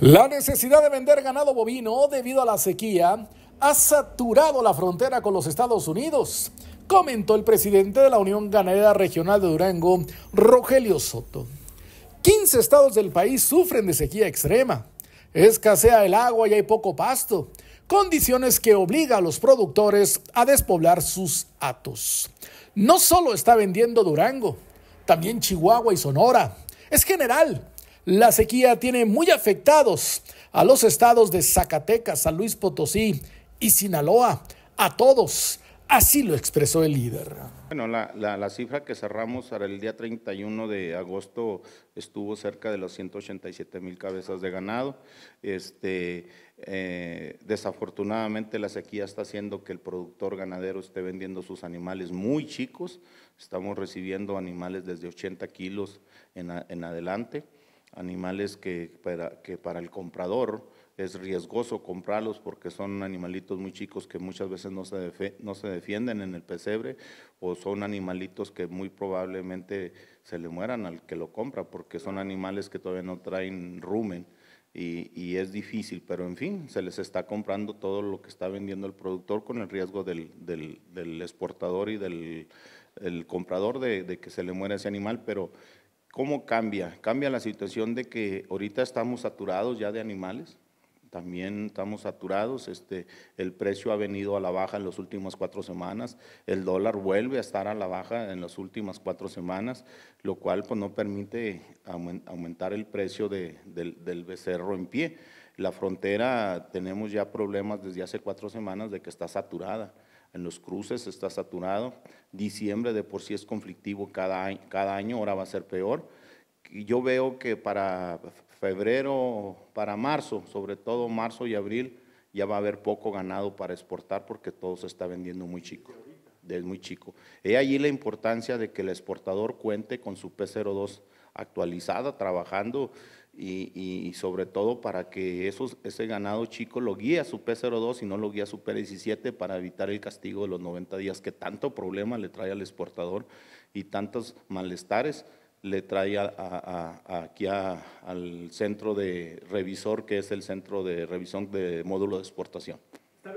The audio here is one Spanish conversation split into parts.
La necesidad de vender ganado bovino debido a la sequía ha saturado la frontera con los Estados Unidos, comentó el presidente de la Unión Ganadera Regional de Durango, Rogelio Soto. 15 estados del país sufren de sequía extrema. Escasea el agua y hay poco pasto, condiciones que obliga a los productores a despoblar sus atos. No solo está vendiendo Durango, también Chihuahua y Sonora. Es general, la sequía tiene muy afectados a los estados de Zacatecas, San Luis Potosí y Sinaloa, a todos. Así lo expresó el líder. Bueno, la, cifra que cerramos para el día 31 de agosto estuvo cerca de los 187 mil cabezas de ganado. Este, eh, desafortunadamente la sequía está haciendo que el productor ganadero esté vendiendo sus animales muy chicos. Estamos recibiendo animales desde 80 kilos en adelante animales que para, que para el comprador es riesgoso comprarlos porque son animalitos muy chicos que muchas veces no se, no se defienden en el pesebre o son animalitos que muy probablemente se le mueran al que lo compra porque son animales que todavía no traen rumen y, es difícil, pero en fin, se les está comprando todo lo que está vendiendo el productor con el riesgo del, del, exportador y del comprador de, de que se le muera ese animal, pero ¿Cómo cambia? Cambia la situación de que ahorita estamos saturados ya de animales, también estamos saturados, este, el precio ha venido a la baja en las últimas cuatro semanas, el dólar vuelve a estar a la baja en las últimas cuatro semanas, lo cual pues, no permite aumentar el precio del, del becerro en pie. La frontera tenemos ya problemas desde hace cuatro semanas de que está saturada. En los cruces está saturado. Diciembre de por sí es conflictivo cada año, cada año ahora va a ser peor. Yo veo que para febrero, para marzo, sobre todo marzo y abril, ya va a haber poco ganado para exportar porque todo se está vendiendo muy chico. Es muy chico. He allí la importancia de que el exportador cuente con su P02 actualizada, trabajando y, sobre todo para que esos, ese ganado chico lo guíe a su P02 y no lo guíe a su P17 para evitar el castigo de los 90 días que tanto problema le trae al exportador y tantos malestares le trae aquí al centro de revisor, que es el centro de revisión de módulo de exportación. ¿Está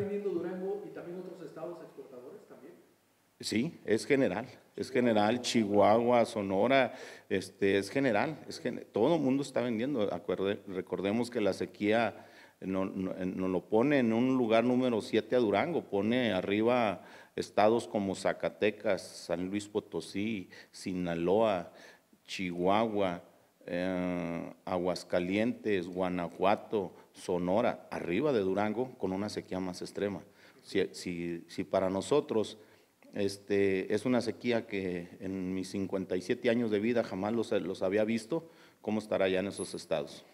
Sí, es general, es general, Chihuahua, Sonora, este, es general, es gen todo el mundo está vendiendo. Acuerde, recordemos que la sequía nos no, lo pone en un lugar número 7 a Durango, pone arriba estados como Zacatecas, San Luis Potosí, Sinaloa, Chihuahua, eh, Aguascalientes, Guanajuato, Sonora, arriba de Durango, con una sequía más extrema. si, si para nosotros este, es una sequía que en mis 57 años de vida jamás los, los había visto. ¿Cómo estará ya en esos estados?